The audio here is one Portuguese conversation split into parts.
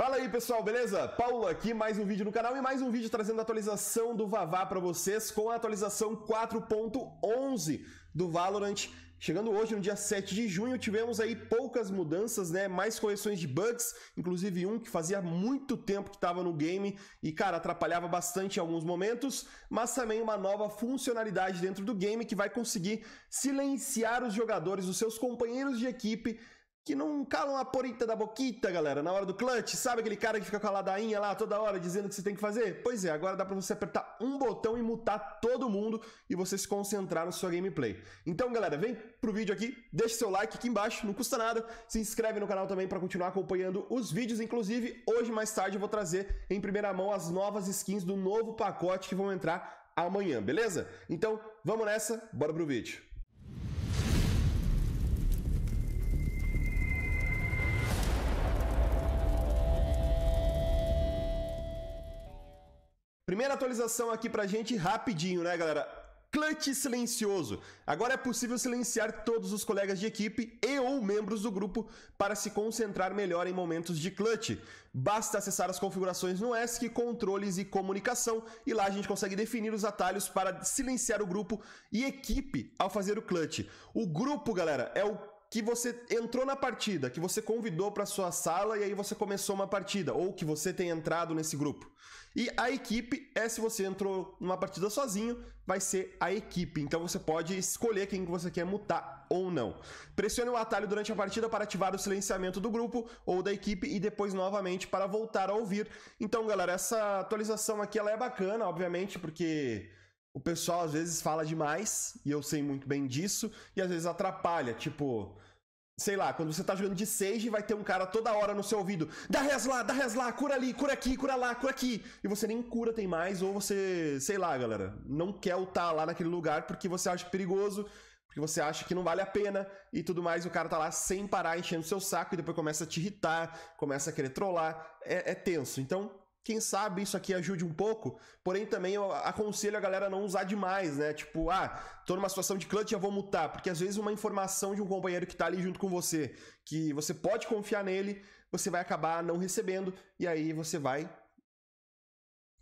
Fala aí pessoal, beleza? Paulo aqui, mais um vídeo no canal e mais um vídeo trazendo a atualização do Vavá para vocês com a atualização 4.11 do Valorant. Chegando hoje, no dia 7 de junho, tivemos aí poucas mudanças, né? Mais correções de bugs, inclusive um que fazia muito tempo que estava no game e, cara, atrapalhava bastante em alguns momentos, mas também uma nova funcionalidade dentro do game que vai conseguir silenciar os jogadores, os seus companheiros de equipe que não calam a porita da boquita, galera, na hora do clutch. Sabe aquele cara que fica com a ladainha lá toda hora dizendo o que você tem que fazer? Pois é, agora dá para você apertar um botão e mutar todo mundo e você se concentrar na sua gameplay. Então, galera, vem pro vídeo aqui, deixa seu like aqui embaixo, não custa nada. Se inscreve no canal também para continuar acompanhando os vídeos. Inclusive, hoje mais tarde eu vou trazer em primeira mão as novas skins do novo pacote que vão entrar amanhã, beleza? Então, vamos nessa, bora pro vídeo. Primeira atualização aqui pra gente rapidinho, né, galera? Clutch silencioso. Agora é possível silenciar todos os colegas de equipe e ou membros do grupo para se concentrar melhor em momentos de clutch. Basta acessar as configurações no ESC, controles e comunicação e lá a gente consegue definir os atalhos para silenciar o grupo e equipe ao fazer o clutch. O grupo, galera, é o que você entrou na partida, que você convidou para sua sala e aí você começou uma partida, ou que você tem entrado nesse grupo. E a equipe é se você entrou numa partida sozinho, vai ser a equipe. Então você pode escolher quem você quer mutar ou não. Pressione o atalho durante a partida para ativar o silenciamento do grupo ou da equipe e depois novamente para voltar a ouvir. Então, galera, essa atualização aqui ela é bacana, obviamente, porque o pessoal às vezes fala demais, e eu sei muito bem disso, e às vezes atrapalha, tipo. Sei lá, quando você tá jogando de Sage, vai ter um cara toda hora no seu ouvido. Dá res lá, dá res lá, cura ali, cura aqui, cura lá, cura aqui. E você nem cura tem mais, ou você, sei lá, galera, não quer ultar tá lá naquele lugar porque você acha perigoso, porque você acha que não vale a pena e tudo mais. O cara tá lá sem parar, enchendo seu saco e depois começa a te irritar, começa a querer trollar. É, é tenso. Então, quem sabe isso aqui ajude um pouco, porém também eu aconselho a galera a não usar demais, né? Tipo, ah, tô numa situação de clutch, já vou mutar, porque às vezes uma informação de um companheiro que tá ali junto com você, que você pode confiar nele, você vai acabar não recebendo e aí você vai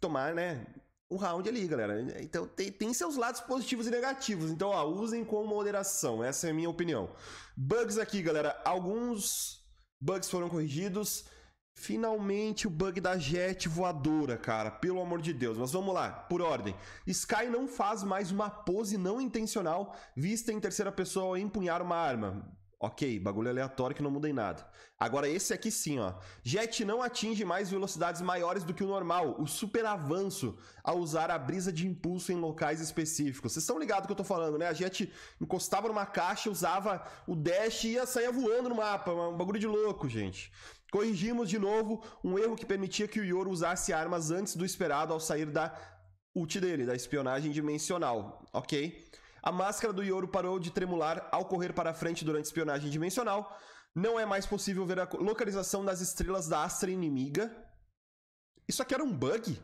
tomar, né, um round ali, galera. Então tem, tem seus lados positivos e negativos, então ó, usem com moderação, essa é a minha opinião. Bugs aqui, galera, alguns bugs foram corrigidos, Finalmente o bug da jet voadora, cara. Pelo amor de Deus. Mas vamos lá, por ordem. Sky não faz mais uma pose não intencional vista em terceira pessoa ao empunhar uma arma. Ok, bagulho aleatório que não muda em nada. Agora esse aqui sim, ó. Jet não atinge mais velocidades maiores do que o normal, o super avanço ao usar a brisa de impulso em locais específicos. Vocês estão ligados que eu tô falando, né? A Jet encostava numa caixa, usava o dash e ia sair voando no mapa. É um bagulho de louco, gente. Corrigimos de novo um erro que permitia que o Yoro usasse armas antes do esperado ao sair da ult dele, da espionagem dimensional, ok? A máscara do Yoro parou de tremular ao correr para a frente durante espionagem dimensional. Não é mais possível ver a localização das estrelas da astra inimiga. Isso aqui era um bug?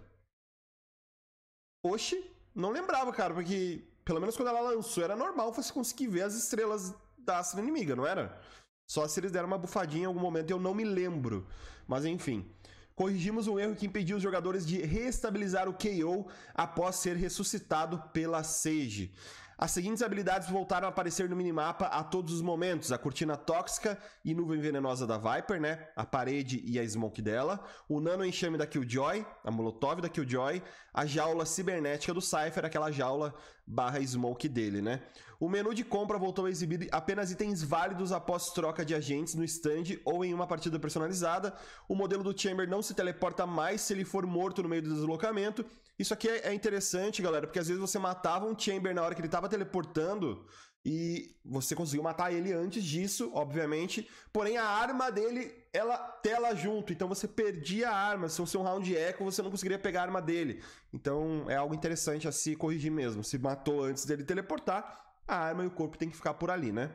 Oxi, não lembrava, cara, porque pelo menos quando ela lançou era normal você conseguir ver as estrelas da astra inimiga, não era? Só se eles deram uma bufadinha em algum momento, eu não me lembro. Mas enfim. Corrigimos um erro que impediu os jogadores de reestabilizar o KO após ser ressuscitado pela Sage. As seguintes habilidades voltaram a aparecer no minimapa a todos os momentos: a cortina tóxica e nuvem venenosa da Viper, né? A parede e a smoke dela, o nano enxame da Killjoy, a Molotov da Killjoy, a jaula cibernética do Cypher, aquela jaula barra smoke dele, né? O menu de compra voltou a exibir apenas itens válidos após troca de agentes no stand ou em uma partida personalizada. O modelo do Chamber não se teleporta mais se ele for morto no meio do deslocamento. Isso aqui é, é interessante, galera, porque às vezes você matava um Chamber na hora que ele estava teleportando e você conseguiu matar ele antes disso, obviamente. Porém, a arma dele, ela tela junto. Então você perdia a arma. Se fosse um round de eco, você não conseguiria pegar a arma dele. Então é algo interessante a se corrigir mesmo. Se matou antes dele teleportar, a arma e o corpo tem que ficar por ali, né?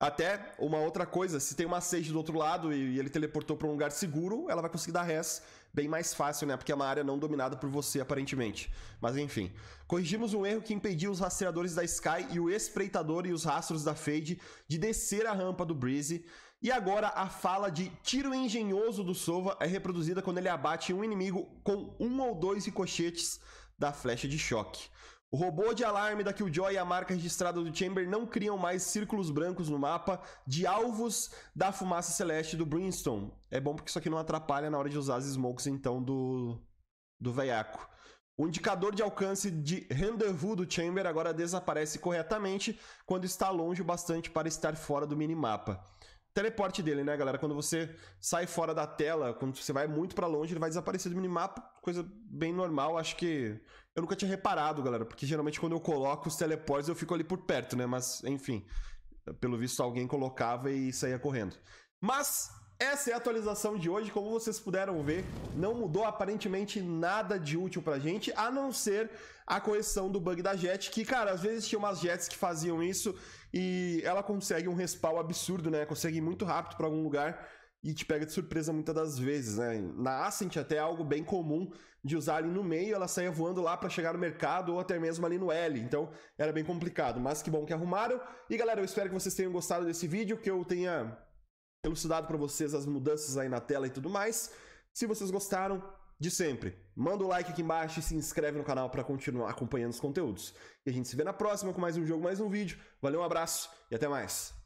Até uma outra coisa, se tem uma Sage do outro lado e ele teleportou para um lugar seguro, ela vai conseguir dar res bem mais fácil, né? Porque é uma área não dominada por você, aparentemente. Mas enfim. Corrigimos um erro que impediu os rastreadores da Sky e o espreitador e os rastros da Fade de descer a rampa do Breeze. E agora a fala de tiro engenhoso do Sova é reproduzida quando ele abate um inimigo com um ou dois ricochetes da flecha de choque. O robô de alarme da Killjoy e a marca registrada do Chamber não criam mais círculos brancos no mapa de alvos da fumaça celeste do Brimstone. É bom porque isso aqui não atrapalha na hora de usar as smokes, então, do, do veiaco. O indicador de alcance de rendezvous do Chamber agora desaparece corretamente quando está longe o bastante para estar fora do minimapa teleporte dele, né, galera? Quando você sai fora da tela, quando você vai muito para longe, ele vai desaparecer do minimapa, coisa bem normal. Acho que eu nunca tinha reparado, galera, porque geralmente quando eu coloco os teleportes eu fico ali por perto, né? Mas enfim, pelo visto alguém colocava e saía correndo. Mas essa é a atualização de hoje, como vocês puderam ver, não mudou aparentemente nada de útil pra gente, a não ser a correção do bug da Jet, que, cara, às vezes tinha umas Jets que faziam isso e ela consegue um respawn absurdo, né? Consegue ir muito rápido pra algum lugar e te pega de surpresa muitas das vezes, né? Na Ascent até é algo bem comum de usar ali no meio, ela saia voando lá para chegar no mercado ou até mesmo ali no L, então era bem complicado, mas que bom que arrumaram. E galera, eu espero que vocês tenham gostado desse vídeo, que eu tenha elucidado para vocês as mudanças aí na tela e tudo mais. Se vocês gostaram, de sempre, manda o like aqui embaixo e se inscreve no canal para continuar acompanhando os conteúdos. E a gente se vê na próxima com mais um jogo, mais um vídeo. Valeu, um abraço e até mais.